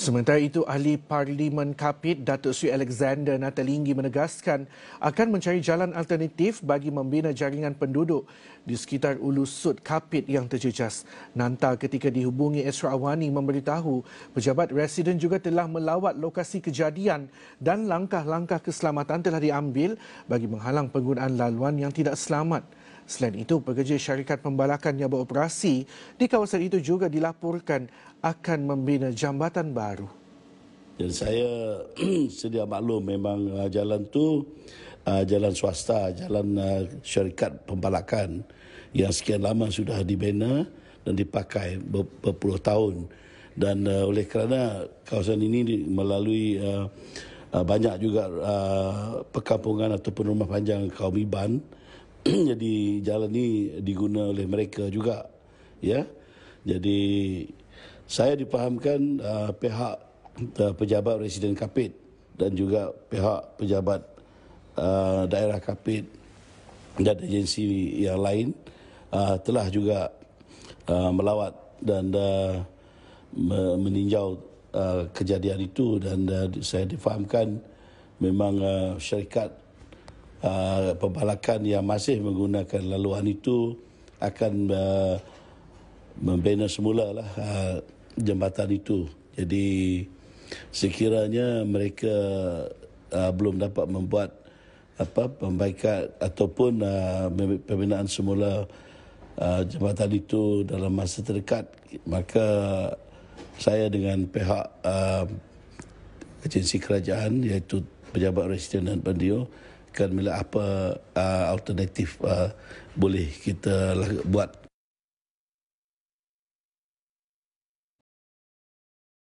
Sementara itu, ahli Parlimen Kapit Datuk Sri Alexander Natalinggi menegaskan akan mencari jalan alternatif bagi membina jaringan penduduk di sekitar ulu sud Kapit yang terjejas. Nanta ketika dihubungi Esra Awani memberitahu pejabat residen juga telah melawat lokasi kejadian dan langkah-langkah keselamatan telah diambil bagi menghalang penggunaan laluan yang tidak selamat. Selain itu, pekerja syarikat pembalakan yang beroperasi di kawasan itu juga dilaporkan akan membina jambatan baru. Dan saya sedia maklum memang uh, jalan tu uh, jalan swasta, jalan uh, syarikat pembalakan yang sekian lama sudah dibina dan dipakai ber- berpuluh tahun. Dan oleh kerana kawasan ini melalui banyak juga uh, perkampungan ataupun rumah panjang kaum Iban, jadi jalan ini diguna oleh mereka juga ya jadi saya dipahamkan uh, pihak uh, pejabat residen Kapit dan juga pihak pejabat uh, daerah Kapit dan agensi yang lain uh, telah juga uh, melawat dan uh, meninjau uh, kejadian itu dan uh, saya difahamkan memang uh, syarikat uh, pembalakan yang masih menggunakan laluan itu akan uh, membina semula lah uh, ah, jambatan itu. Jadi sekiranya mereka uh, belum dapat membuat apa pembaikan ataupun uh, pembinaan semula uh, jambatan itu dalam masa terdekat maka saya dengan pihak uh, agensi kerajaan iaitu pejabat residen dan pendio kan bila apa uh, alternatif uh, boleh kita lah buat